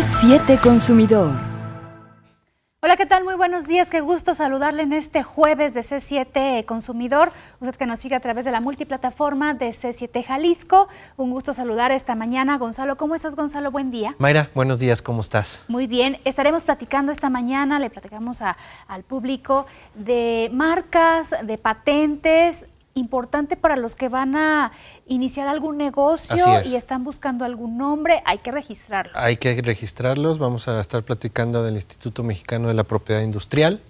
C7 Consumidor. Hola, ¿qué tal? Muy buenos días. Qué gusto saludarle en este jueves de C7 Consumidor. Usted que nos sigue a través de la multiplataforma de C7 Jalisco. Un gusto saludar esta mañana. Gonzalo, ¿cómo estás, Gonzalo? Buen día. Mayra, buenos días. ¿Cómo estás? Muy bien. Estaremos platicando esta mañana, le platicamos al público de marcas, de patentes, importante para los que van a iniciar algún negocio y están buscando algún nombre, hay que registrarlo. Hay que registrarlos. Vamos a estar platicando del Instituto Mexicano de la Propiedad Industrial.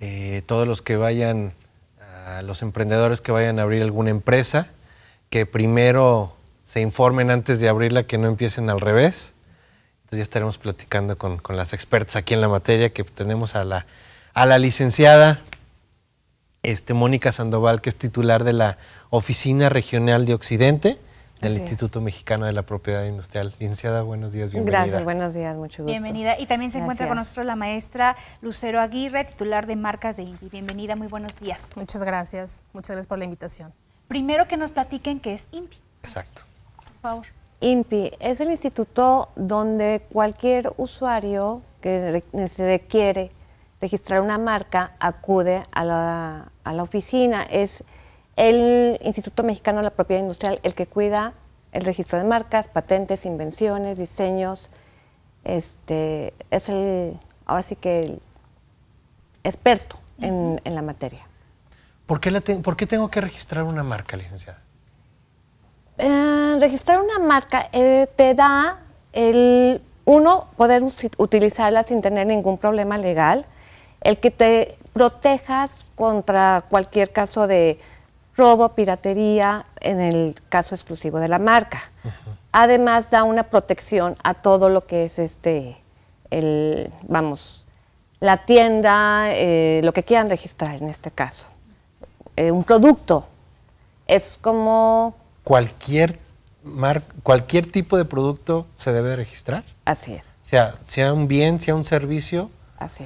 Eh, todos los que vayan, ah, los emprendedores que vayan a abrir alguna empresa, que primero se informen antes de abrirla, que no empiecen al revés. Entonces ya estaremos platicando con, las expertas aquí en la materia que tenemos a la, a la licenciada este, Mónica Sandoval, que es titular de la Oficina Regional de Occidente del Instituto Mexicano de la Propiedad Industrial. Licenciada, buenos días, bienvenida. Gracias, buenos días, mucho gusto. Bienvenida. Y también se encuentra con nosotros la maestra Lucero Aguirre, titular de Marcas de INPI. Bienvenida, muy buenos días. Muchas gracias, muchas gracias por la invitación. Primero que nos platiquen qué es INPI. Exacto. Por favor. INPI es el instituto donde cualquier usuario que requiere registrar una marca, acude a la, a la oficina. Es el Instituto Mexicano de la Propiedad Industrial el que cuida el registro de marcas, patentes, invenciones, diseños. Este, es el, ahora sí que experto en, la materia. ¿Por qué, la ¿Por qué, tengo que registrar una marca, licenciada? Eh, registrar una marca eh, te da el, uno, poder utilizarla sin tener ningún problema legal el que te protejas contra cualquier caso de robo, piratería, en el caso exclusivo de la marca. Además da una protección a todo lo que es este, el, vamos, la tienda, eh, lo que quieran registrar en este caso. Eh, un producto es como... Cualquier, cualquier tipo de producto se debe registrar. Así es. Sea, sea un bien, sea un servicio,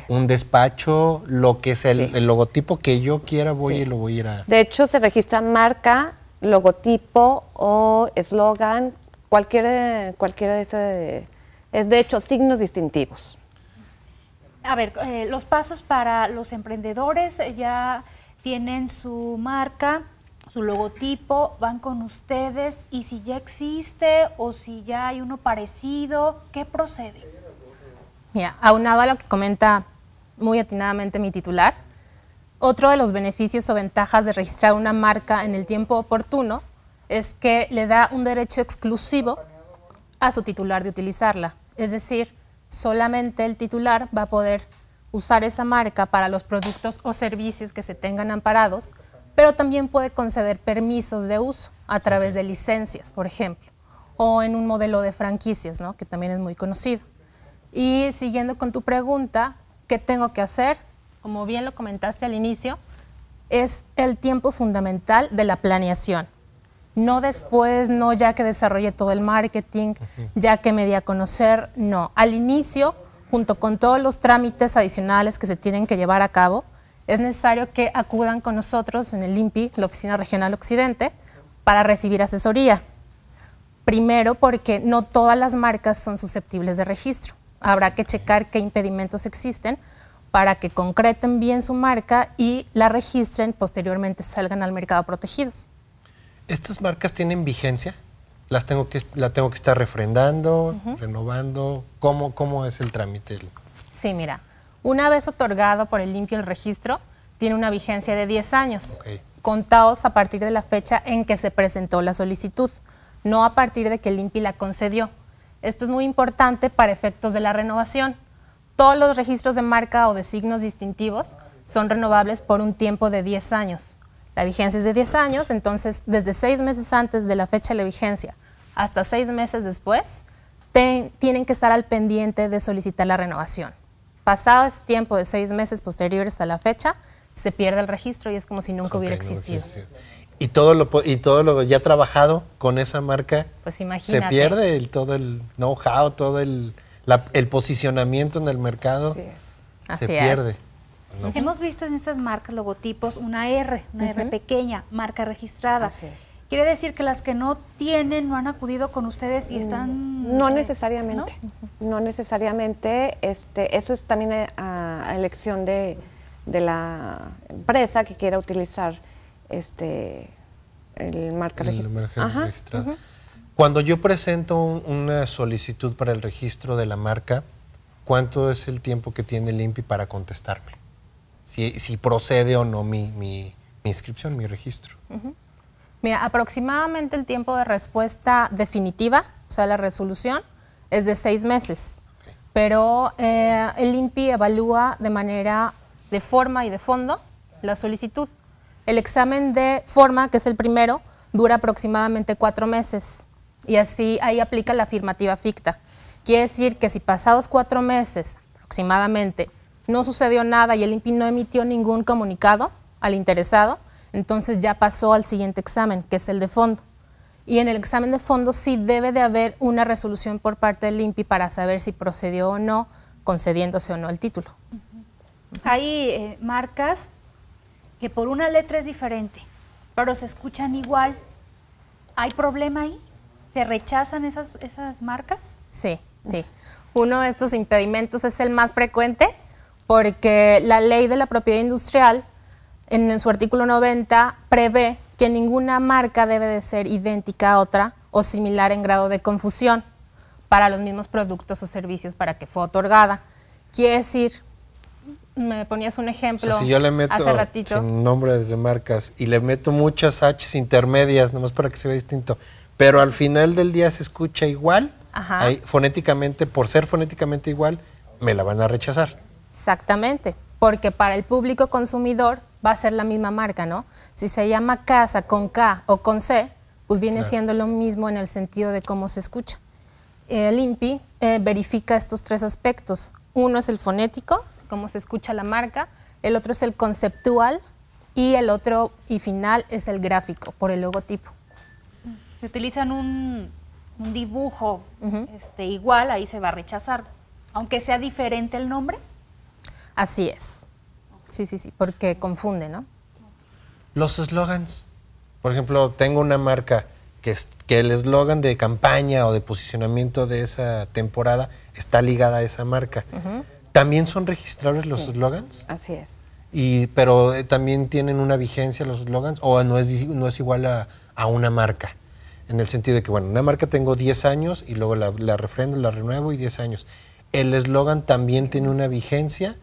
un despacho, lo que es el, logotipo que yo quiera, voy y lo voy a ir a... De hecho, se registra marca, logotipo o eslogan, cualquiera, cualquiera de ese... Es de hecho signos distintivos. A ver, eh, los pasos para los emprendedores eh, ya tienen su marca, su logotipo, van con ustedes y si ya existe o si ya hay uno parecido, ¿qué procede? Mira, aunado a lo que comenta muy atinadamente mi titular, otro de los beneficios o ventajas de registrar una marca en el tiempo oportuno es que le da un derecho exclusivo a su titular de utilizarla. Es decir, solamente el titular va a poder usar esa marca para los productos o servicios que se tengan amparados, pero también puede conceder permisos de uso a través de licencias, por ejemplo, o en un modelo de franquicias, que también es muy conocido. Y siguiendo con tu pregunta, ¿qué tengo que hacer? Como bien lo comentaste al inicio, es el tiempo fundamental de la planeación. No después, no ya que desarrolle todo el marketing, ya que me di a conocer, no. Al inicio, junto con todos los trámites adicionales que se tienen que llevar a cabo, es necesario que acudan con nosotros en el INPI, la Oficina Regional Occidente, para recibir asesoría. Primero porque no todas las marcas son susceptibles de registro habrá que checar qué impedimentos existen para que concreten bien su marca y la registren, posteriormente salgan al mercado protegidos. ¿Estas marcas tienen vigencia? ¿Las tengo que, la tengo que estar refrendando, renovando? ¿Cómo, ¿Cómo es el trámite? Sí, mira, una vez otorgado por el limpio el registro, tiene una vigencia de 10 años, contados a partir de la fecha en que se presentó la solicitud, no a partir de que el INPI la concedió. Esto es muy importante para efectos de la renovación. Todos los registros de marca o de signos distintivos son renovables por un tiempo de 10 años. La vigencia es de 10 años, entonces desde 6 meses antes de la fecha de la vigencia hasta 6 meses después, tienen que estar al pendiente de solicitar la renovación. Pasado ese tiempo de 6 meses posteriores a la fecha, se pierde el registro y es como si nunca hubiera existido y todo lo y todo lo ya trabajado con esa marca pues se pierde el, todo el know-how todo el, el posicionamiento en el mercado se pierde hemos visto en estas marcas logotipos una R una R pequeña marca registrada quiere decir que las que no tienen no han acudido con ustedes y mm, están no necesariamente no, necesariamente este eso es también eh, a, elección de la empresa que quiera utilizar este, el marca Cuando yo presento una solicitud para el registro de la marca, ¿cuánto es el tiempo que tiene el INPI para contestarme? Si, procede o no mi, inscripción, mi registro. Mira, aproximadamente el tiempo de respuesta definitiva, o sea, la resolución, es de seis meses. Pero eh, el INPI evalúa de manera de forma y de fondo la solicitud. El examen de forma, que es el primero, dura aproximadamente cuatro meses y así ahí aplica la afirmativa ficta. Quiere decir que si pasados cuatro meses aproximadamente no sucedió nada y el INPI no emitió ningún comunicado al interesado, entonces ya pasó al siguiente examen, que es el de fondo. Y en el examen de fondo sí debe de haber una resolución por parte del INPI para saber si procedió o no, concediéndose o no el título. Hay eh, marcas que por una letra es diferente, pero se escuchan igual, ¿hay problema ahí? ¿Se rechazan esas, esas marcas? Sí, sí. Uno de estos impedimentos es el más frecuente porque la ley de la propiedad industrial en su artículo 90 prevé que ninguna marca debe de ser idéntica a otra o similar en grado de confusión para los mismos productos o servicios para que fue otorgada. Quiere decir me ponías un ejemplo. O si yo le meto, sin nombres de marcas, y le meto muchas H intermedias, nomás para que se vea distinto, pero al final del día se escucha igual, fonéticamente, por ser fonéticamente igual, me la van a rechazar. Exactamente, porque para el público consumidor va a ser la misma marca, ¿no? Si se llama casa con K o con C, pues viene siendo lo mismo en el sentido de cómo se escucha. El INPI eh, verifica estos tres aspectos. Uno es el fonético, cómo se escucha la marca, el otro es el conceptual y el otro y final es el gráfico por el logotipo. Si utilizan un, un dibujo este, igual, ahí se va a rechazar, aunque sea diferente el nombre. Así es. Sí, sí, sí, porque confunde, ¿no? Los eslogans. Por ejemplo, tengo una marca que, es, que el eslogan de campaña o de posicionamiento de esa temporada está ligada a esa marca. ¿También son registrables los eslogans? Así es. Y, pero eh, también tienen una vigencia los eslogans o no es, no es igual a, una marca. En el sentido de que, bueno, una marca tengo 10 años y luego la, refrendo, la renuevo y 10 años. ¿El eslogan también tiene una vigencia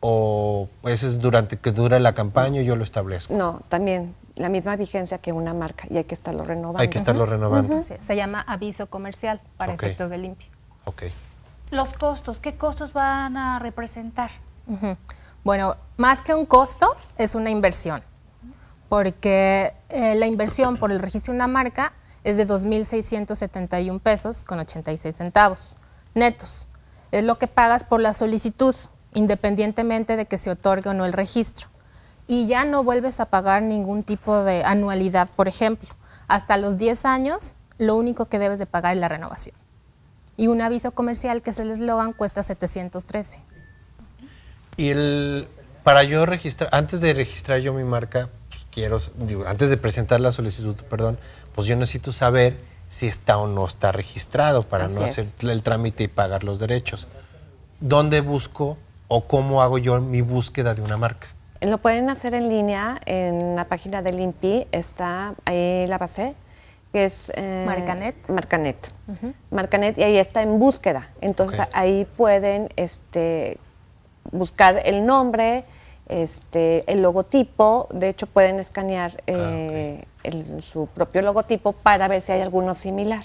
o ese es durante que dura la campaña y yo lo establezco? No, también la misma vigencia que una marca y hay que estarlo renovando. Hay que estarlo renovando. se llama aviso comercial para efectos de limpio. Ok los costos, ¿qué costos van a representar? Bueno, más que un costo, es una inversión, porque eh, la inversión por el registro de una marca es de 2.671 pesos con 86 centavos netos. Es lo que pagas por la solicitud, independientemente de que se otorgue o no el registro. Y ya no vuelves a pagar ningún tipo de anualidad, por ejemplo. Hasta los 10 años, lo único que debes de pagar es la renovación y un aviso comercial, que es el eslogan, cuesta 713. Y el, para yo registrar, antes de registrar yo mi marca, pues, quiero, antes de presentar la solicitud, perdón, pues yo necesito saber si está o no está registrado para no hacer el trámite y pagar los derechos. ¿Dónde busco o cómo hago yo mi búsqueda de una marca? Lo pueden hacer en línea en la página del INPI, está ahí la base, que es... Eh, Marcanet. Marcanet. Marcanet, y ahí está en búsqueda. Entonces ahí pueden este, buscar el nombre, este, el logotipo, de hecho pueden escanear ah, eh, su propio logotipo para ver si hay alguno similar.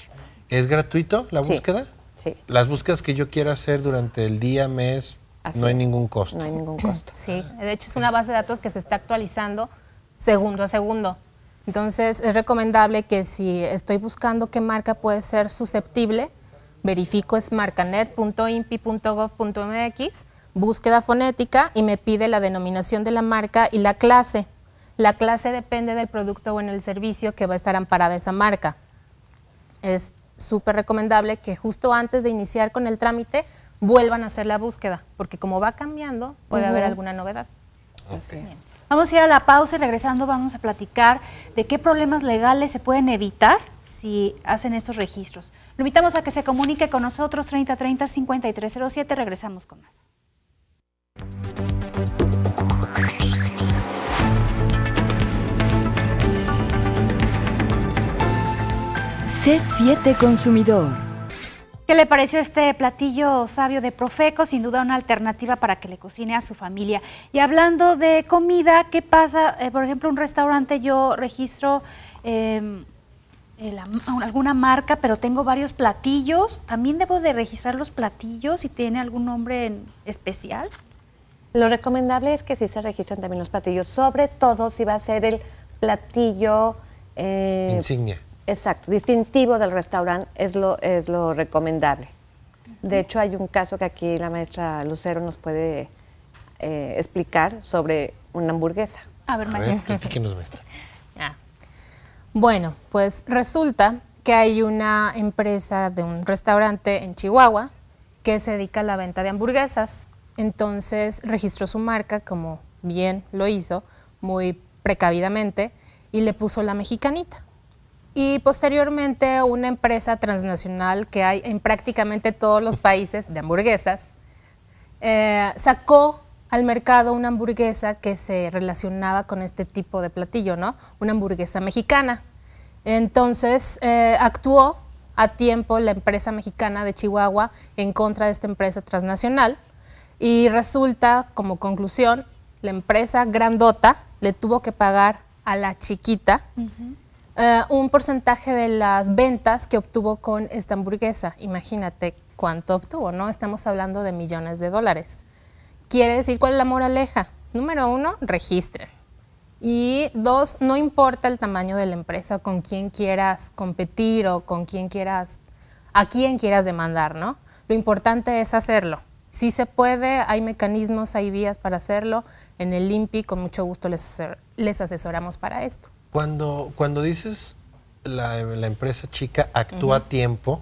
¿Es gratuito la búsqueda? Sí. Las búsquedas que yo quiera hacer durante el día, mes, no hay ningún costo. No hay ningún costo. Sí, de hecho es una base de datos que se está actualizando segundo a segundo. Entonces es recomendable que si estoy buscando qué marca puede ser susceptible, verifico es marcanet.impi.gov.mx, búsqueda fonética y me pide la denominación de la marca y la clase. La clase depende del producto o en el servicio que va a estar amparada esa marca. Es súper recomendable que justo antes de iniciar con el trámite vuelvan a hacer la búsqueda, porque como va cambiando, puede haber alguna novedad. es. Vamos a ir a la pausa y regresando vamos a platicar de qué problemas legales se pueden evitar si hacen estos registros. Lo invitamos a que se comunique con nosotros 3030-5307. Regresamos con más. C7 Consumidor ¿Qué le pareció este platillo sabio de Profeco? Sin duda una alternativa para que le cocine a su familia. Y hablando de comida, ¿qué pasa? Eh, por ejemplo, un restaurante yo registro em, alguna marca, pero tengo varios platillos. ¿También debo de registrar los platillos si tiene algún nombre especial? Lo recomendable es que sí se registren también los platillos, sobre todo si va a ser el platillo... Eh, Insignia Exacto, distintivo del restaurante es lo, es lo recomendable. De hecho, hay un caso que aquí la maestra Lucero nos puede eh, explicar sobre una hamburguesa. A ver, maestra. Bueno, pues resulta que hay una empresa de un restaurante en Chihuahua que se dedica a la venta de hamburguesas. Entonces registró su marca, como bien lo hizo, muy precavidamente, y le puso la mexicanita y posteriormente una empresa transnacional que hay en prácticamente todos los países de hamburguesas, eh, sacó al mercado una hamburguesa que se relacionaba con este tipo de platillo, ¿no? Una hamburguesa mexicana. Entonces eh, actuó a tiempo la empresa mexicana de Chihuahua en contra de esta empresa transnacional y resulta, como conclusión, la empresa grandota le tuvo que pagar a la chiquita. Eh, un porcentaje de las ventas que obtuvo con esta hamburguesa. Imagínate cuánto obtuvo, ¿no? Estamos hablando de millones de dólares. Quiere decir, ¿cuál es la moraleja? Número uno, registre. Y dos, no importa el tamaño de la empresa, con quién quieras competir o con quién quieras, a quién quieras demandar, ¿no? Lo importante es hacerlo. Si se puede, hay mecanismos, hay vías para hacerlo. En el INPI, con mucho gusto les, les asesoramos para esto. Cuando, cuando dices la, empresa chica actúa a tiempo,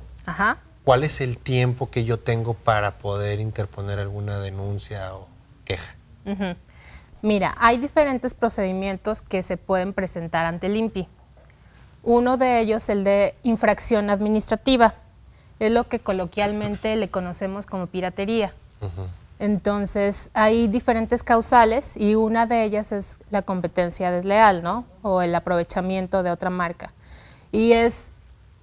¿cuál es el tiempo que yo tengo para poder interponer alguna denuncia o queja? Mira, hay diferentes procedimientos que se pueden presentar ante el INPI. Uno de ellos, el de infracción administrativa, es lo que coloquialmente le conocemos como piratería. Entonces, hay diferentes causales y una de ellas es la competencia desleal, ¿no? O el aprovechamiento de otra marca. Y es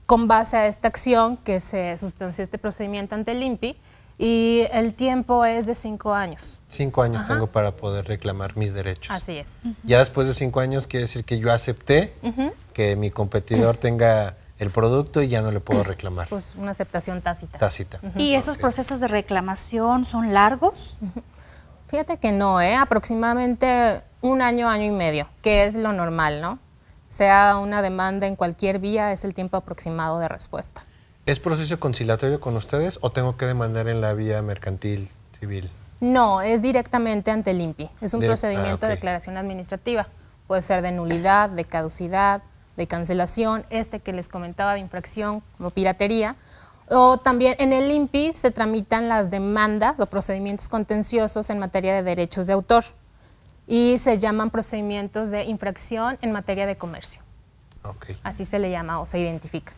con base a esta acción que se sustanció este procedimiento ante el INPI y el tiempo es de cinco años. Cinco años tengo para poder reclamar mis derechos. Así es. Ya después de cinco años quiere decir que yo acepté que mi competidor tenga el producto y ya no le puedo reclamar. Pues una aceptación tácita. Tácita. ¿Y esos procesos de reclamación son largos? Fíjate que no, ¿eh? aproximadamente un año, año y medio, que es lo normal, ¿no? Sea una demanda en cualquier vía, es el tiempo aproximado de respuesta. ¿Es proceso conciliatorio con ustedes o tengo que demandar en la vía mercantil civil? No, es directamente ante el INPI. Es un procedimiento ah, de declaración administrativa. Puede ser de nulidad, de caducidad, de cancelación, este que les comentaba de infracción como piratería, o también en el INPI se tramitan las demandas o procedimientos contenciosos en materia de derechos de autor y se llaman procedimientos de infracción en materia de comercio. Así se le llama o se identifica.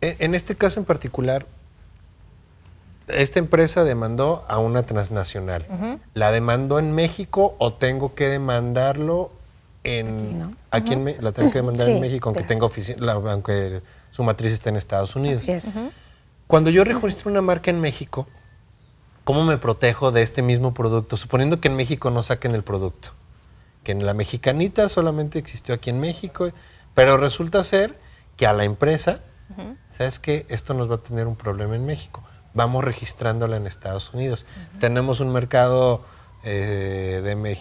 En este caso en particular, esta empresa demandó a una transnacional. ¿La demandó en México o tengo que demandarlo en, Aquí la tengo que mandar en México, aunque, tenga aunque su matriz esté en Estados Unidos. Cuando yo registro una marca en México, ¿cómo me protejo de este mismo producto? Suponiendo que en México no saquen el producto, que en la mexicanita solamente existió aquí en México, pero resulta ser que a la empresa, ¿sabes que Esto nos va a tener un problema en México. Vamos registrándola en Estados Unidos. Tenemos un mercado eh,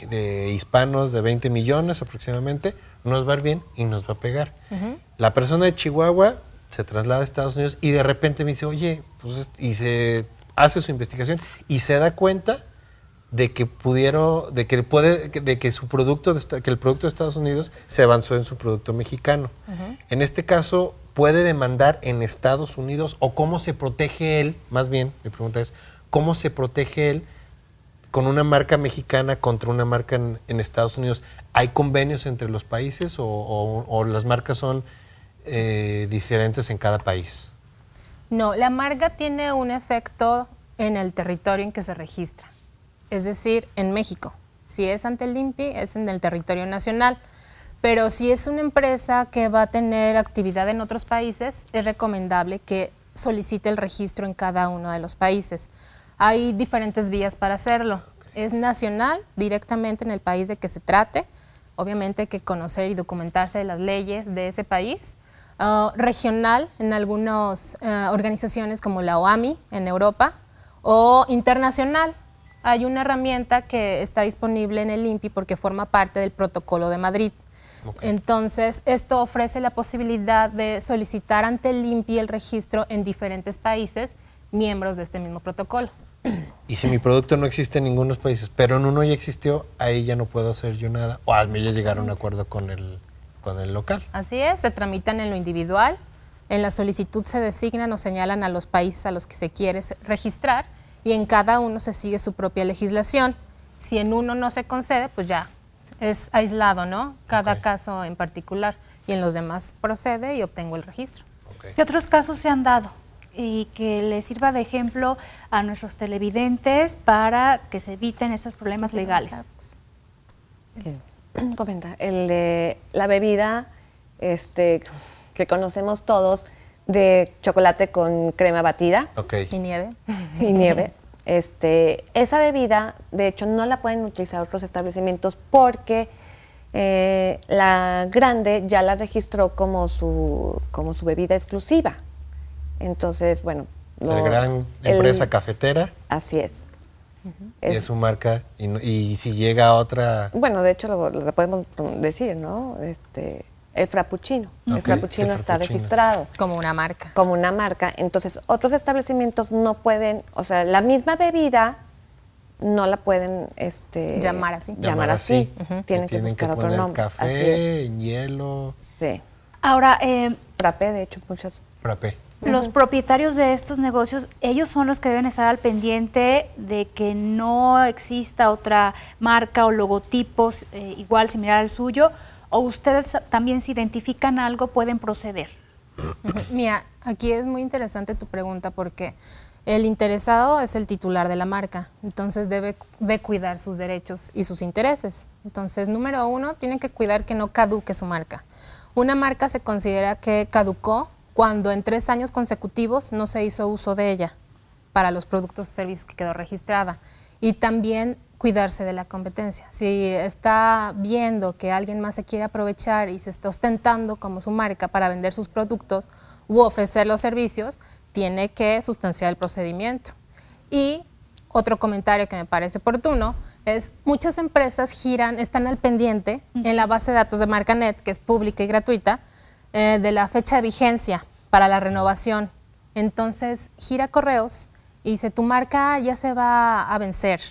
de, hispanos de 20 millones aproximadamente nos va a ir bien y nos va a pegar. La persona de Chihuahua se traslada a Estados Unidos y de repente me dice, oye, pues, y se hace su investigación y se da cuenta de que pudieron, de que puede, de que su producto, que el producto de Estados Unidos se avanzó en su producto mexicano. En este caso, puede demandar en Estados Unidos o cómo se protege él, más bien, mi pregunta es, ¿cómo se protege él con una marca mexicana contra una marca en, Estados Unidos, ¿hay convenios entre los países o, las marcas son eh, diferentes en cada país? No, la marca tiene un efecto en el territorio en que se registra, es decir, en México. Si es ante el INPI, es en el territorio nacional. Pero si es una empresa que va a tener actividad en otros países, es recomendable que solicite el registro en cada uno de los países. Hay diferentes vías para hacerlo. Es nacional, directamente en el país de que se trate. Obviamente hay que conocer y documentarse de las leyes de ese país. Ah, regional, en algunas eh, organizaciones como la OAMI en Europa. O internacional. Hay una herramienta que está disponible en el INPI porque forma parte del protocolo de Madrid. Entonces, esto ofrece la posibilidad de solicitar ante el INPI el registro en diferentes países miembros de este mismo protocolo. Y si mi producto no existe en ningunos países, pero en uno ya existió, ahí ya no puedo hacer yo nada. O al menos llegar llegaron a un acuerdo con el, local. Así es, se tramitan en lo individual. En la solicitud se designan o señalan a los países a los que se quiere registrar y en cada uno se sigue su propia legislación. Si en uno no se concede, pues ya es aislado, ¿no? Cada caso en particular. Y en los demás procede y obtengo el registro. ¿Qué otros casos se han dado? y que le sirva de ejemplo a nuestros televidentes para que se eviten esos problemas legales. Eh, comenta, el de la bebida este, que conocemos todos de chocolate con crema batida. Y nieve. Y nieve. Este, esa bebida, de hecho, no la pueden utilizar otros establecimientos porque eh, la grande ya la registró como su, como su bebida exclusiva. Entonces, bueno. La gran empresa cafetera. Así es. es, su marca. Y, si llega otra. Bueno, de hecho, lo, podemos decir, ¿no? Este, el frappuccino. el frappuccino está registrado. Como una marca. Como una marca. Entonces, otros establecimientos no pueden, o sea, la misma bebida no la pueden este, llamar así. Llamar así. tienen, que buscar otro nombre. Café, hielo. Sí. Ahora, eh, frappé, de hecho, muchas. Frappé. Los propietarios de estos negocios, ellos son los que deben estar al pendiente de que no exista otra marca o logotipos eh, igual, similar al suyo, o ustedes también si identifican algo pueden proceder. Mía, aquí es muy interesante tu pregunta porque el interesado es el titular de la marca, entonces debe de cuidar sus derechos y sus intereses. Entonces, número uno, tienen que cuidar que no caduque su marca. Una marca se considera que caducó cuando en tres años consecutivos no se hizo uso de ella para los productos o servicios que quedó registrada. Y también cuidarse de la competencia. Si está viendo que alguien más se quiere aprovechar y se está ostentando como su marca para vender sus productos u ofrecer los servicios, tiene que sustanciar el procedimiento. Y otro comentario que me parece oportuno es muchas empresas giran, están al pendiente en la base de datos de MarcaNet, que es pública y gratuita, eh, de la fecha de vigencia para la renovación. Entonces gira correos y dice, tu marca ya se va a vencer,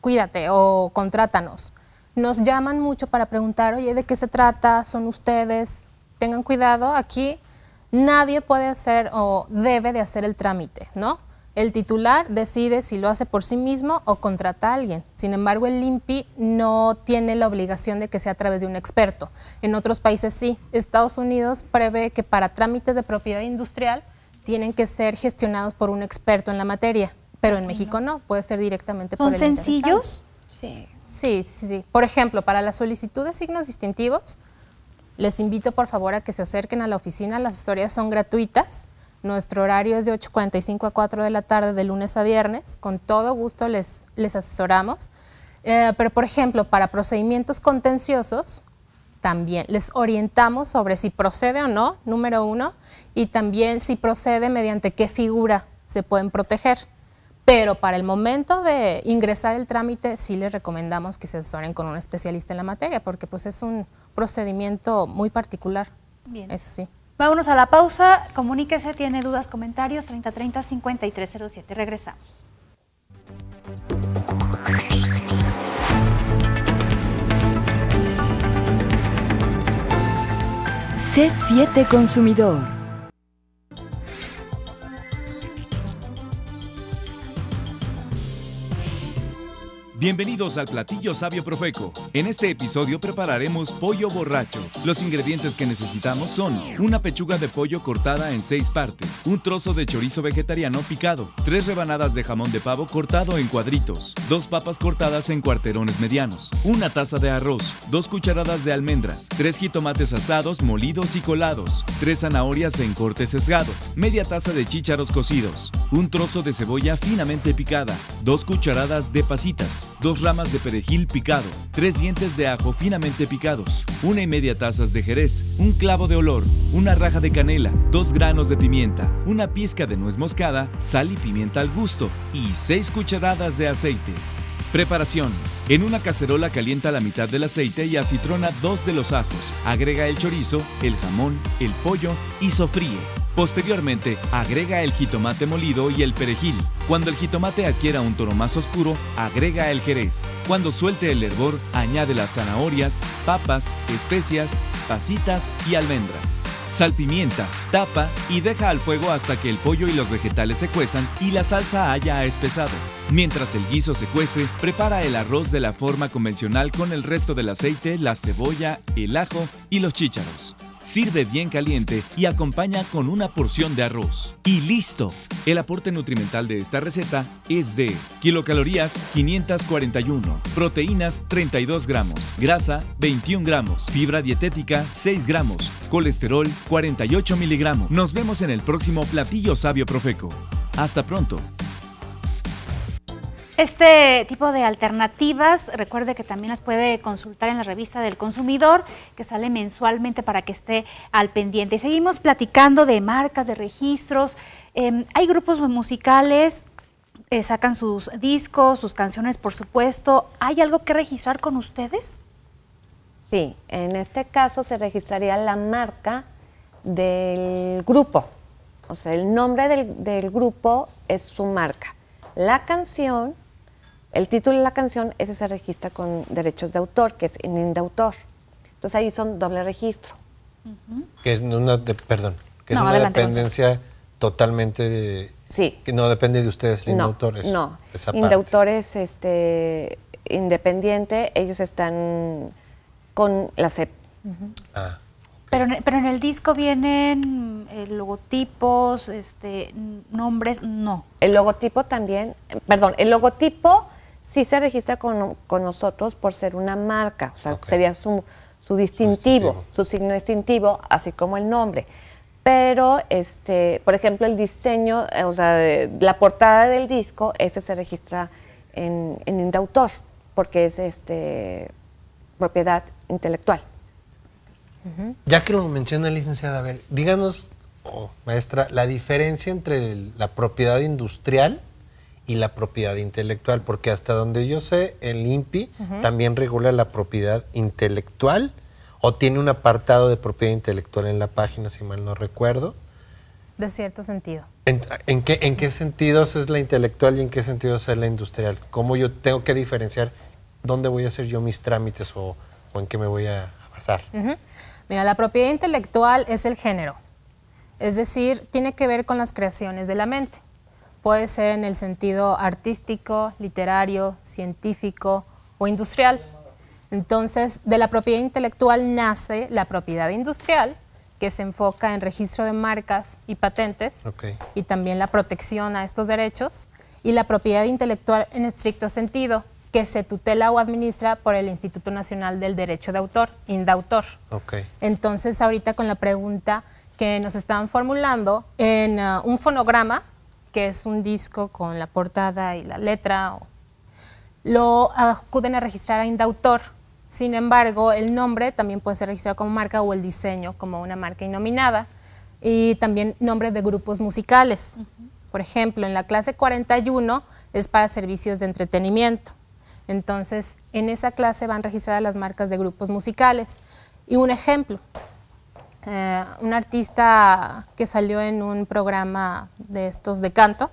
cuídate o contrátanos. Nos llaman mucho para preguntar, oye, ¿de qué se trata? ¿Son ustedes? Tengan cuidado, aquí nadie puede hacer o debe de hacer el trámite, ¿no? El titular decide si lo hace por sí mismo o contrata a alguien. Sin embargo, el INPI no tiene la obligación de que sea a través de un experto. En otros países sí. Estados Unidos prevé que para trámites de propiedad industrial tienen que ser gestionados por un experto en la materia, pero en México no, puede ser directamente por el sencillos? Sí. Sí, sí, sí. Por ejemplo, para la solicitud de signos distintivos, les invito por favor a que se acerquen a la oficina, las historias son gratuitas nuestro horario es de 8.45 a 4 de la tarde de lunes a viernes. Con todo gusto les, les asesoramos. Eh, pero, por ejemplo, para procedimientos contenciosos, también les orientamos sobre si procede o no, número uno, y también si procede mediante qué figura se pueden proteger. Pero para el momento de ingresar el trámite, sí les recomendamos que se asesoren con un especialista en la materia, porque pues es un procedimiento muy particular. Bien. Eso sí. Vámonos a la pausa. Comuníquese, tiene dudas, comentarios, 3030 5307. Regresamos. C7 Consumidor Bienvenidos al platillo sabio Profeco. En este episodio prepararemos pollo borracho. Los ingredientes que necesitamos son una pechuga de pollo cortada en seis partes, un trozo de chorizo vegetariano picado, tres rebanadas de jamón de pavo cortado en cuadritos, dos papas cortadas en cuarterones medianos, una taza de arroz, dos cucharadas de almendras, tres jitomates asados molidos y colados, tres zanahorias en corte sesgado, media taza de chícharos cocidos, un trozo de cebolla finamente picada, dos cucharadas de pasitas, dos ramas de perejil picado, tres dientes de ajo finamente picados, una y media tazas de jerez, un clavo de olor, una raja de canela, dos granos de pimienta, una pizca de nuez moscada, sal y pimienta al gusto y 6 cucharadas de aceite. Preparación. En una cacerola calienta la mitad del aceite y acitrona dos de los ajos. Agrega el chorizo, el jamón, el pollo y sofríe. Posteriormente, agrega el jitomate molido y el perejil. Cuando el jitomate adquiera un tono más oscuro, agrega el jerez. Cuando suelte el hervor, añade las zanahorias, papas, especias, pasitas y almendras. Salpimienta, tapa y deja al fuego hasta que el pollo y los vegetales se cuezan y la salsa haya espesado. Mientras el guiso se cuece, prepara el arroz de la forma convencional con el resto del aceite, la cebolla, el ajo y los chícharos. Sirve bien caliente y acompaña con una porción de arroz. ¡Y listo! El aporte nutrimental de esta receta es de kilocalorías 541, proteínas 32 gramos, grasa 21 gramos, fibra dietética 6 gramos, colesterol 48 miligramos. Nos vemos en el próximo Platillo Sabio Profeco. Hasta pronto. Este tipo de alternativas, recuerde que también las puede consultar en la revista del consumidor, que sale mensualmente para que esté al pendiente. seguimos platicando de marcas, de registros. Em, hay grupos musicales, eh, sacan sus discos, sus canciones, por supuesto. ¿Hay algo que registrar con ustedes? Sí, en este caso se registraría la marca del grupo. O sea, el nombre del grupo es su marca. La canción el título de la canción, ese se registra con derechos de autor, que es en Entonces ahí son doble registro. Que es una, perdón, que es una dependencia totalmente Sí. Que no depende de ustedes, Indautores. No, no. Indautores este, independiente, ellos están con la CEP. ah, pero, pero en el disco vienen eh, logotipos, este, nombres, no. El logotipo también, eh, perdón, el logotipo sí se registra con, con nosotros por ser una marca, o sea, sería su, su distintivo, su, signo distintivo, así como el nombre. Pero, este, por ejemplo, el diseño, eh, o sea, la portada del disco, ese se registra en, en Indautor, porque es este, propiedad intelectual. Ya que lo menciona licenciada, a ver, díganos, oh, maestra, la diferencia entre la propiedad industrial y la propiedad intelectual, porque hasta donde yo sé, el INPI también regula la propiedad intelectual o tiene un apartado de propiedad intelectual en la página, si mal no recuerdo. De cierto sentido. ¿En, qué, en qué sentidos es la intelectual y en qué sentido es la industrial? ¿Cómo yo tengo que diferenciar dónde voy a hacer yo mis trámites o, en qué me voy a basar? Mira, la propiedad intelectual es el género, es decir, tiene que ver con las creaciones de la mente. Puede ser en el sentido artístico, literario, científico o industrial. Entonces, de la propiedad intelectual nace la propiedad industrial, que se enfoca en registro de marcas y patentes, y también la protección a estos derechos, y la propiedad intelectual en estricto sentido, que se tutela o administra por el Instituto Nacional del Derecho de Autor, INDAUTOR. Entonces, ahorita con la pregunta que nos estaban formulando, en ah, un fonograma que es un disco con la portada y la letra, lo acuden a registrar a Indautor. Sin embargo, el nombre también puede ser registrado como marca o el diseño como una marca innominada y también nombre de grupos musicales. Por ejemplo, en la clase 41 es para servicios de entretenimiento. Entonces, en esa clase van registradas las marcas de grupos musicales. Y un ejemplo, eh, un artista que salió en un programa de estos de canto,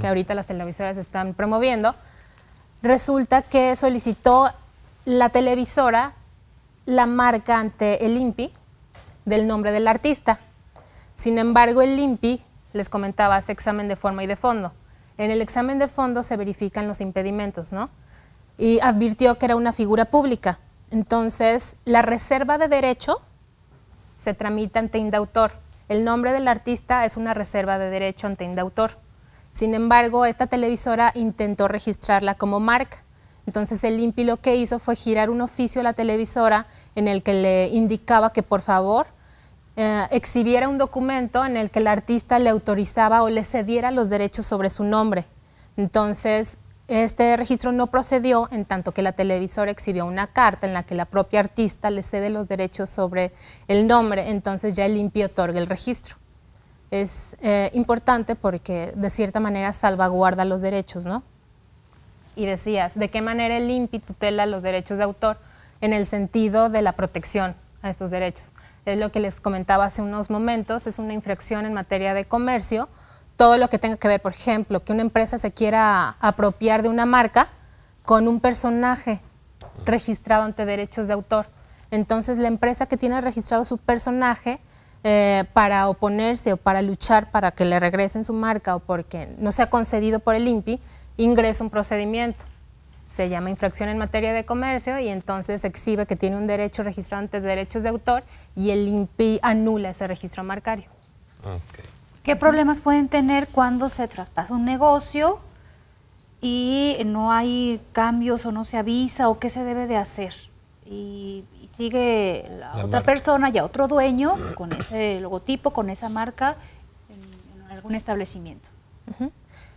que ahorita las televisoras están promoviendo, resulta que solicitó la televisora la marca ante el INPI del nombre del artista. Sin embargo, el INPI, les comentaba, hace examen de forma y de fondo. En el examen de fondo se verifican los impedimentos, ¿no? Y advirtió que era una figura pública. Entonces, la reserva de derecho se tramita ante indautor. El nombre del artista es una reserva de derecho ante indautor. Sin embargo, esta televisora intentó registrarla como marca. Entonces el INPI lo que hizo fue girar un oficio a la televisora en el que le indicaba que por favor eh, exhibiera un documento en el que el artista le autorizaba o le cediera los derechos sobre su nombre. Entonces este registro no procedió en tanto que la televisora exhibió una carta en la que la propia artista le cede los derechos sobre el nombre, entonces ya el INPI otorga el registro. Es eh, importante porque de cierta manera salvaguarda los derechos, ¿no? Y decías, ¿de qué manera el INPI tutela los derechos de autor? En el sentido de la protección a estos derechos. Es lo que les comentaba hace unos momentos, es una infracción en materia de comercio, todo lo que tenga que ver, por ejemplo, que una empresa se quiera apropiar de una marca con un personaje registrado ante derechos de autor. Entonces la empresa que tiene registrado su personaje eh, para oponerse o para luchar para que le regresen su marca o porque no sea concedido por el INPI, ingresa un procedimiento. Se llama infracción en materia de comercio y entonces exhibe que tiene un derecho registrado ante derechos de autor y el INPI anula ese registro marcario. ¿Qué problemas pueden tener cuando se traspasa un negocio y no hay cambios o no se avisa o qué se debe de hacer? Y, sigue la, otra persona y otro dueño con ese logotipo, con esa marca en, algún establecimiento.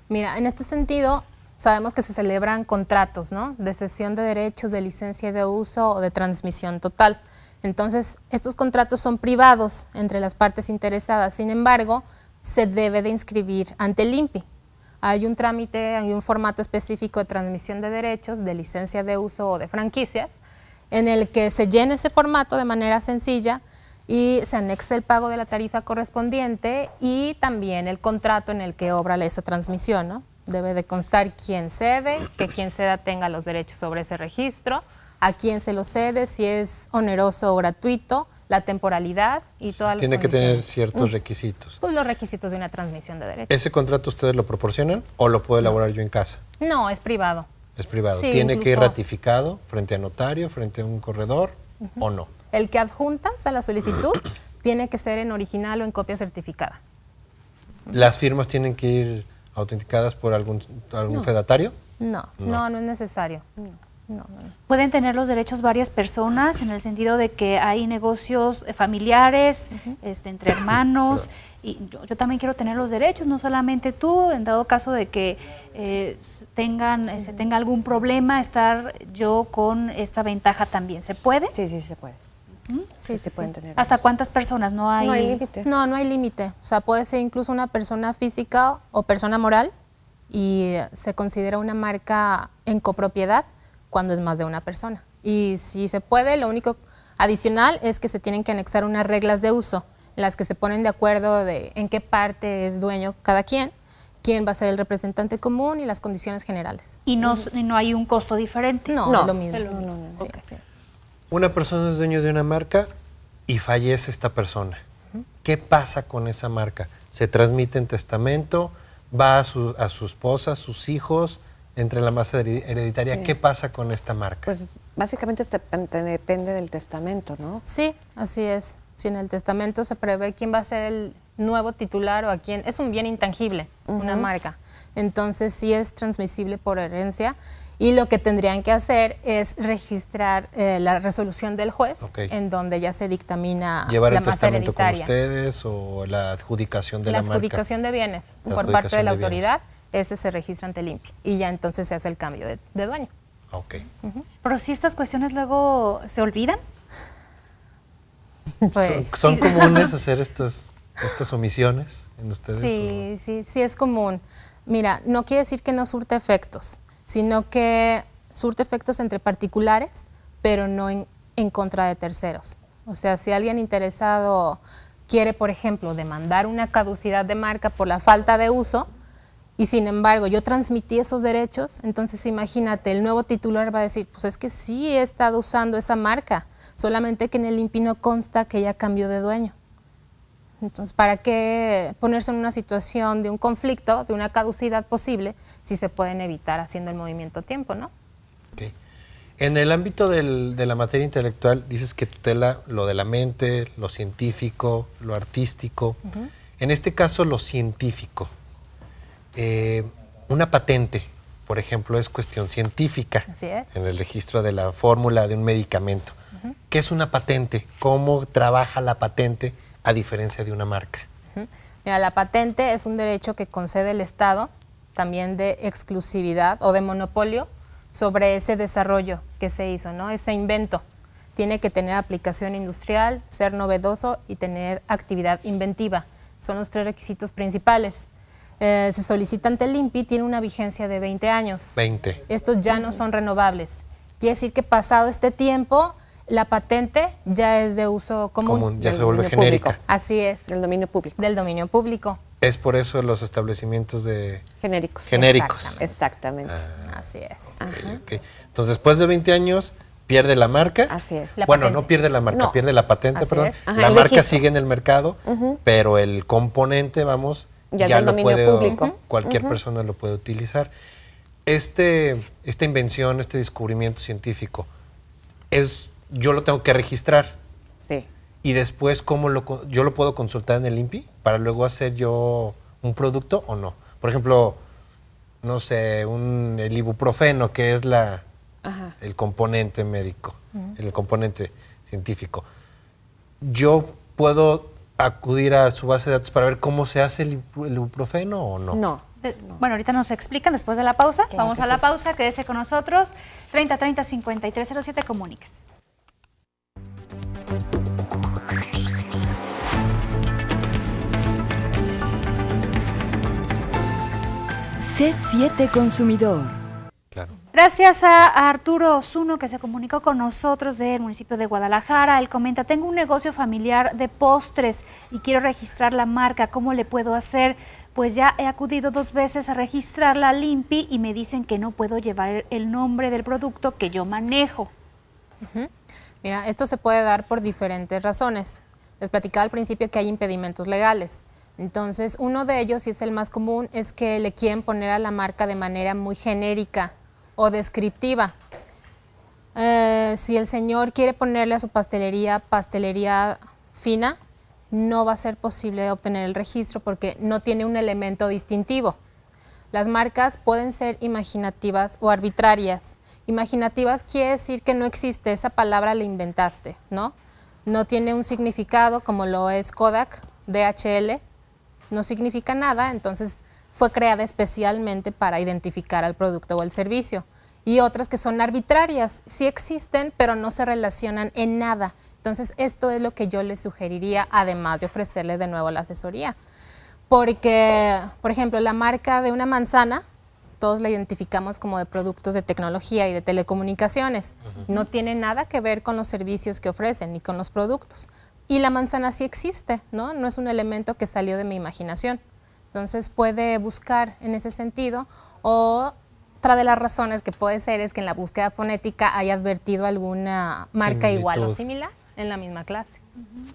Mira, en este sentido, sabemos que se celebran contratos, ¿no? De cesión de derechos, de licencia de uso o de transmisión total. Entonces, estos contratos son privados entre las partes interesadas. Sin embargo, se debe de inscribir ante el INPI. Hay un trámite, hay un formato específico de transmisión de derechos, de licencia de uso o de franquicias, en el que se llena ese formato de manera sencilla y se anexa el pago de la tarifa correspondiente y también el contrato en el que obra esa transmisión. Debe de constar quién cede, que quien ceda tenga los derechos sobre ese registro, a quién se lo cede, si es oneroso o gratuito, la temporalidad y todas las Tiene que tener ciertos mm. requisitos. Pues los requisitos de una transmisión de derechos. ¿Ese contrato ustedes lo proporcionan o lo puedo elaborar yo en casa? No, es privado. Es privado. ¿Tiene que ir ratificado frente a notario, frente a un corredor o no? El que adjuntas a la solicitud tiene que ser en original o en copia certificada. ¿Las firmas tienen que ir autenticadas por algún, algún fedatario? No, no, no, es necesario. Pueden tener los derechos varias personas en el sentido de que hay negocios eh, familiares, este, entre hermanos, y yo, también quiero tener los derechos, no solamente tú, en dado caso de que eh, tengan, eh, se tenga algún problema, estar yo con esta ventaja también. ¿Se puede? Sí, sí, se puede. Sí, se pueden ¿Hasta cuántas personas? No hay, no hay límite. No, no hay límite. O sea, puede ser incluso una persona física o persona moral y se considera una marca en copropiedad cuando es más de una persona. Y si se puede, lo único adicional es que se tienen que anexar unas reglas de uso, las que se ponen de acuerdo de en qué parte es dueño cada quien, quién va a ser el representante común y las condiciones generales. ¿Y no, no hay un costo diferente? No, es lo mismo. Una persona es dueño de una marca y fallece esta persona. ¿Qué pasa con esa marca? ¿Se transmite en testamento? ¿Va a su, a su esposa, sus hijos? entre la masa hereditaria. ¿Qué pasa con esta marca? Pues básicamente este depende del testamento, ¿no? Sí, así es. Si en el testamento se prevé quién va a ser el nuevo titular o a quién, es un bien intangible, una marca. Entonces sí es transmisible por herencia y lo que tendrían que hacer es registrar eh, la resolución del juez en donde ya se dictamina llevar la el testamento con ustedes o la adjudicación de la, la adjudicación de bienes por parte de la autoridad ese se registra ante el y ya entonces se hace el cambio de, dueño. Ok. Pero si estas cuestiones luego se olvidan. Pues, ¿Son, comunes hacer estas, estas omisiones en ustedes? Sí, sí, sí es común. Mira, no quiere decir que no surte efectos, sino que surte efectos entre particulares, pero no en contra de terceros. O sea, si alguien interesado quiere, por ejemplo, demandar una caducidad de marca por la falta de uso, y sin embargo yo transmití esos derechos, entonces imagínate, el nuevo titular va a decir, pues es que sí he estado usando esa marca, solamente que en el impino consta que ya cambió de dueño. Entonces, ¿para qué ponerse en una situación de un conflicto, de una caducidad posible, si se pueden evitar haciendo el movimiento a tiempo, no? En el ámbito de la materia intelectual, dices que tutela lo de la mente, lo científico, lo artístico. En este caso, lo científico. Eh, una patente, por ejemplo, es cuestión científica en el registro de la fórmula de un medicamento. ¿Qué es una patente? ¿Cómo trabaja la patente a diferencia de una marca? Mira, la patente es un derecho que concede el Estado también de exclusividad o de monopolio sobre ese desarrollo que se hizo, ¿no? Ese invento. Tiene que tener aplicación industrial, ser novedoso y tener actividad inventiva. Son los tres requisitos principales eh, se solicita ante el INPI tiene una vigencia de 20 años. 20. Estos ya no son renovables. Quiere decir que pasado este tiempo, la patente ya es de uso común. común ya se vuelve genérica. Así es. Del dominio público. Del dominio público. Es por eso los establecimientos de... Genéricos. Genéricos. Exactamente. Ah, Así es. Entonces, después de 20 años, pierde la marca. Así es. bueno, no pierde la marca, pierde la patente, perdón. la marca sigue en el mercado, pero el componente, vamos, ya, lo dominio público. Cualquier persona lo puede utilizar. Este, esta invención, este descubrimiento científico, es, yo lo tengo que registrar. Sí. Y después, ¿cómo lo, yo lo puedo consultar en el INPI para luego hacer yo un producto o no? Por ejemplo, no sé, un, el ibuprofeno, que es la, el componente médico, el componente científico. Yo puedo acudir a su base de datos para ver cómo se hace el, ibuprofeno o no? Eh, no. Bueno, ahorita nos explican después de la pausa. Vamos a la pausa, quédese con nosotros. 30 30 53 C7 Consumidor Gracias a Arturo Osuno que se comunicó con nosotros del municipio de Guadalajara. Él comenta, tengo un negocio familiar de postres y quiero registrar la marca, ¿cómo le puedo hacer? Pues ya he acudido dos veces a registrarla a Limpi y me dicen que no puedo llevar el nombre del producto que yo manejo. Mira, esto se puede dar por diferentes razones. Les platicaba al principio que hay impedimentos legales. Entonces, uno de ellos, y es el más común, es que le quieren poner a la marca de manera muy genérica o descriptiva. Eh, si el señor quiere ponerle a su pastelería pastelería fina, no va a ser posible obtener el registro porque no tiene un elemento distintivo. Las marcas pueden ser imaginativas o arbitrarias. Imaginativas quiere decir que no existe, esa palabra la inventaste, ¿no? No tiene un significado como lo es Kodak, DHL, no significa nada, entonces fue creada especialmente para identificar al producto o al servicio, y otras que son arbitrarias, sí existen, pero no se relacionan en nada. Entonces, esto es lo que yo les sugeriría, además de ofrecerles de nuevo la asesoría. Porque, por ejemplo, la marca de una manzana, todos la identificamos como de productos de tecnología y de telecomunicaciones. No tiene nada que ver con los servicios que ofrecen ni con los productos. Y la manzana sí existe, ¿no? No es un elemento que salió de mi imaginación. Entonces puede buscar en ese sentido o otra de las razones que puede ser es que en la búsqueda fonética haya advertido alguna marca igual o similar en la misma clase.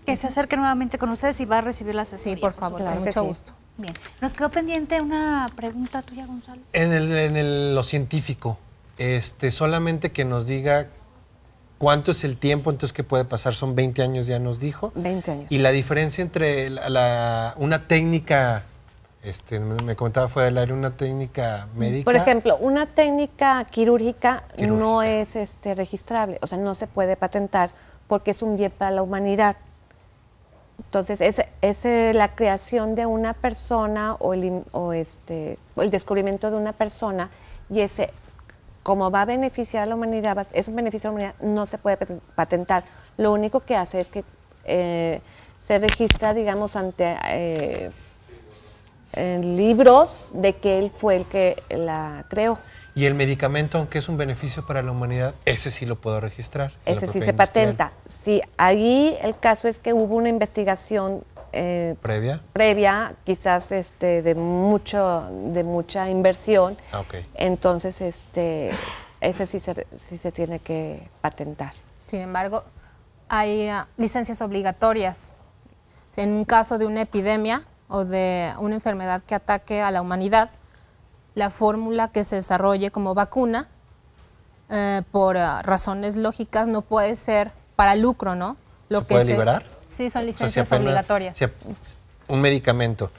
Que se acerque nuevamente con ustedes y va a recibir la asesoría. Sí, por favor, con mucho gusto. Bien, nos quedó pendiente una pregunta tuya, Gonzalo. En, el, lo científico, este, solamente que nos diga cuánto es el tiempo entonces que puede pasar, son 20 años ya nos dijo. 20 años. Y la diferencia entre la, una técnica este, me comentaba fuera del aire una técnica médica. Por ejemplo, una técnica quirúrgica, no es este, registrable, o sea, no se puede patentar porque es un bien para la humanidad. Entonces, es, la creación de una persona o el, o este, el descubrimiento de una persona y ese, como va a beneficiar a la humanidad, es un beneficio a la humanidad, no se puede patentar. Lo único que hace es que eh, se registra, digamos, ante... Eh, libros de que él fue el que la creó. Y el medicamento, aunque es un beneficio para la humanidad, ese sí lo puedo registrar. Ese sí se patenta. Sí, ahí el caso es que hubo una investigación eh, previa, previa, quizás este de mucho, de mucha inversión. Ah, Entonces, este, ese sí se, tiene que patentar. Sin embargo, hay ah, licencias obligatorias. En un caso de una epidemia, o de una enfermedad que ataque a la humanidad, la fórmula que se desarrolle como vacuna, eh, por ah, razones lógicas, no puede ser para lucro, ¿no? Lo ¿Se que puede liberar? Sí, son licencias obligatorias. un medicamento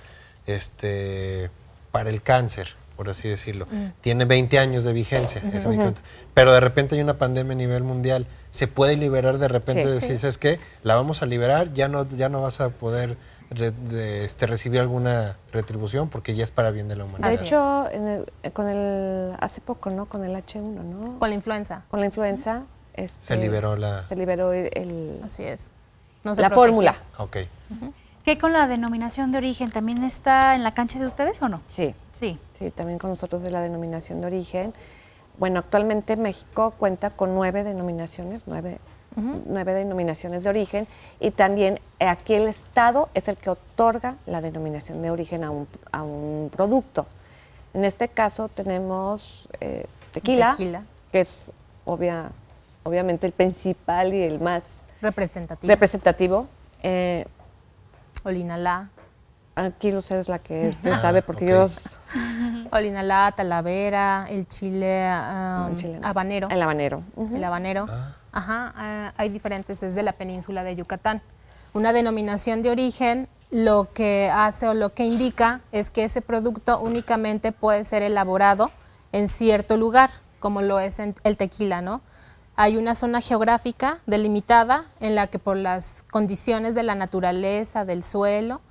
este, para el cáncer, por así decirlo, mm. tiene 20 años de vigencia, ese pero de repente hay una pandemia a nivel mundial, se puede liberar de repente, es que qué? La vamos a liberar, ya no, ya no vas a poder re, de, este, alguna retribución porque ya es para bien de la humanidad. De hecho, eh, con el, hace poco, ¿no? Con el H1, ¿no? Con la influenza. Con la influenza. Este, se liberó la... Se liberó el... Así es. la fórmula. Ok. ¿Qué con la denominación de origen? ¿También está en la cancha de ustedes o no? Sí. Sí. Sí, también con nosotros de la denominación de origen. Bueno, actualmente México cuenta con nueve denominaciones, nueve nueve denominaciones de origen, y también aquí el Estado es el que otorga la denominación de origen a un, a un producto. En este caso tenemos eh, tequila, que es obvia, obviamente el principal y el más representativo. representativo. Eh, Olinalá. Aquí Lucero es la que ah, se sabe porque yo Olinalá, Talavera, el chile, ah, habanero. El habanero. El habanero. Ah. Ajá, ah, hay diferentes, desde de la península de Yucatán. Una denominación de origen lo que hace o lo que indica es que ese producto únicamente puede ser elaborado en cierto lugar, como lo es el tequila, ¿no? Hay una zona geográfica delimitada en la que por las condiciones de la naturaleza, del suelo,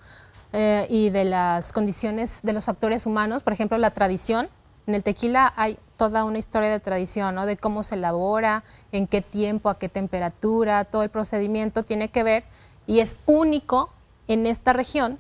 eh, y de las condiciones de los factores humanos, por ejemplo, la tradición. En el tequila hay toda una historia de tradición, ¿no? De cómo se elabora, en qué tiempo, a qué temperatura, todo el procedimiento tiene que ver y es único en esta región.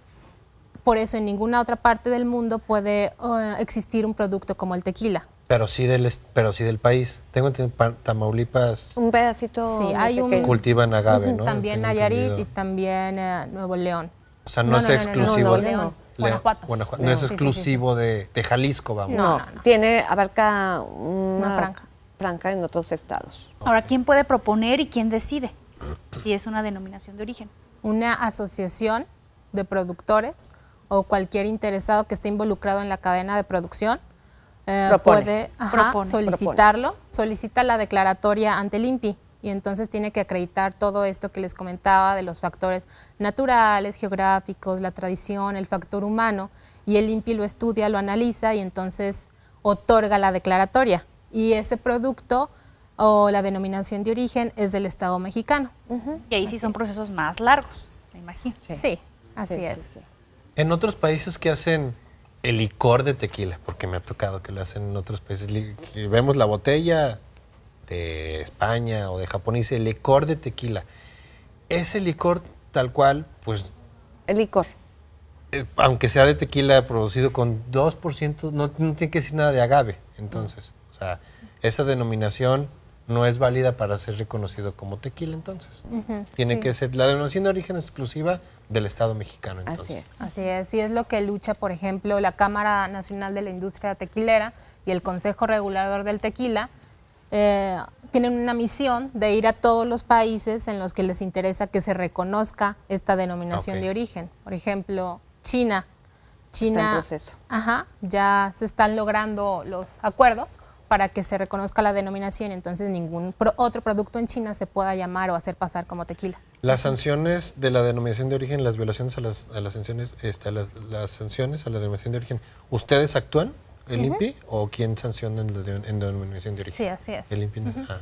Por eso en ninguna otra parte del mundo puede eh, existir un producto como el tequila. Pero sí del, pero del país. Tengo en Tamaulipas. Un pedacito. Sí, hay Cultivan agave, ¿no? También Nayarit y también eh, Nuevo León. O sea, no, es exclusivo. de No es exclusivo De, Jalisco, vamos. No, tiene, abarca una, franca franja. en otros estados. Ahora, ¿quién puede proponer y quién decide si es una denominación de origen? Una asociación de productores o cualquier interesado que esté involucrado en la cadena de producción eh, puede solicitarlo, solicita la declaratoria ante el INPI y entonces tiene que acreditar todo esto que les comentaba de los factores naturales, geográficos, la tradición, el factor humano, y el INPI lo estudia, lo analiza y entonces otorga la declaratoria. Y ese producto o la denominación de origen es del Estado mexicano. Y ahí sí son procesos más largos, Sí, así es. en otros países que hacen el licor de tequila, porque me ha tocado que lo hacen en otros países, vemos la botella de España o de Japón dice licor de tequila. Ese licor tal cual, pues... El licor. Eh, aunque sea de tequila producido con 2%, no, tiene que decir nada de agave. Entonces, mm. o sea, esa denominación no es válida para ser reconocido como tequila entonces. Tiene que ser la denominación de origen exclusiva del Estado mexicano entonces. Así es. Así es, y es lo que lucha, por ejemplo, la Cámara Nacional de la Industria Tequilera y el Consejo Regulador del Tequila eh, tienen una misión de ir a todos los países en los que les interesa que se reconozca esta denominación de origen. Por ejemplo, China. China, ajá, ya se están logrando los acuerdos para que se reconozca la denominación, entonces ningún otro producto en China se pueda llamar o hacer pasar como tequila. Las sanciones de la denominación de origen, las violaciones a las, sanciones, este, a las sanciones a la denominación de origen, ¿ustedes actúan? ¿El INPI o quién sanciona en, denominación de origen? Sí, así es. El INPI. ah,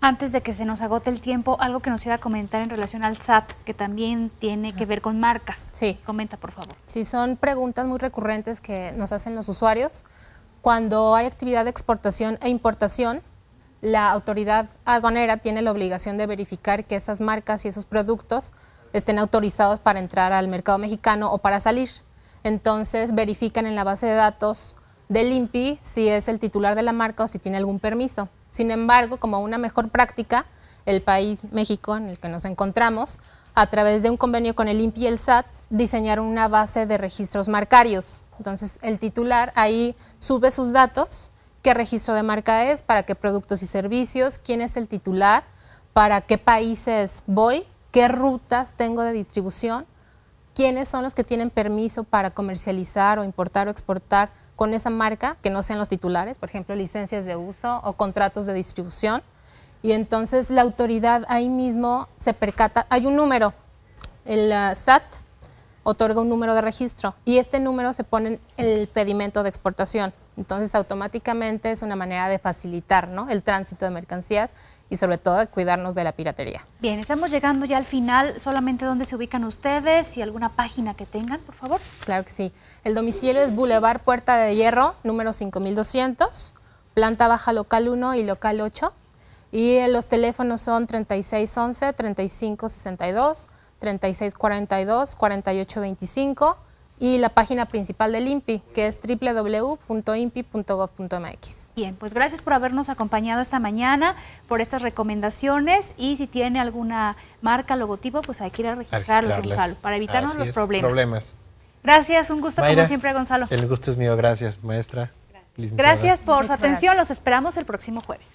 Antes de que se nos agote el tiempo, algo que nos iba a comentar en relación al SAT, que también tiene que ah. ver con marcas. Sí. Comenta, por favor. Sí, son preguntas muy recurrentes que nos hacen los usuarios. Cuando hay actividad de exportación e importación, la autoridad aduanera tiene la obligación de verificar que esas marcas y esos productos estén autorizados para entrar al mercado mexicano o para salir. Entonces verifican en la base de datos del INPI si es el titular de la marca o si tiene algún permiso. Sin embargo, como una mejor práctica, el país México en el que nos encontramos, a través de un convenio con el INPI y el SAT, diseñaron una base de registros marcarios. Entonces, el titular ahí sube sus datos, qué registro de marca es, para qué productos y servicios, quién es el titular, para qué países voy, qué rutas tengo de distribución, quiénes son los que tienen permiso para comercializar o importar o exportar con esa marca que no sean los titulares, por ejemplo, licencias de uso o contratos de distribución. Y entonces la autoridad ahí mismo se percata, hay un número, el ah, SAT otorga un número de registro y este número se pone en el pedimento de exportación. Entonces automáticamente es una manera de facilitar ¿no? el tránsito de mercancías y sobre todo cuidarnos de la piratería. Bien, estamos llegando ya al final. Solamente dónde se ubican ustedes y alguna página que tengan, por favor. Claro que sí. El domicilio es Boulevard Puerta de Hierro, número 5200, planta baja local 1 y local 8. Y los teléfonos son 3611, 3562, 3642, 4825 y la página principal del INPI, que es www.impi.gov.mx. Bien, pues gracias por habernos acompañado esta mañana, por estas recomendaciones y si tiene alguna marca, logotipo, pues hay que ir a registrarlos, Gonzalo, para evitarnos los problemas. Gracias, un gusto como siempre, Gonzalo. El gusto es mío, gracias, maestra. Gracias, por su atención, los esperamos el próximo jueves.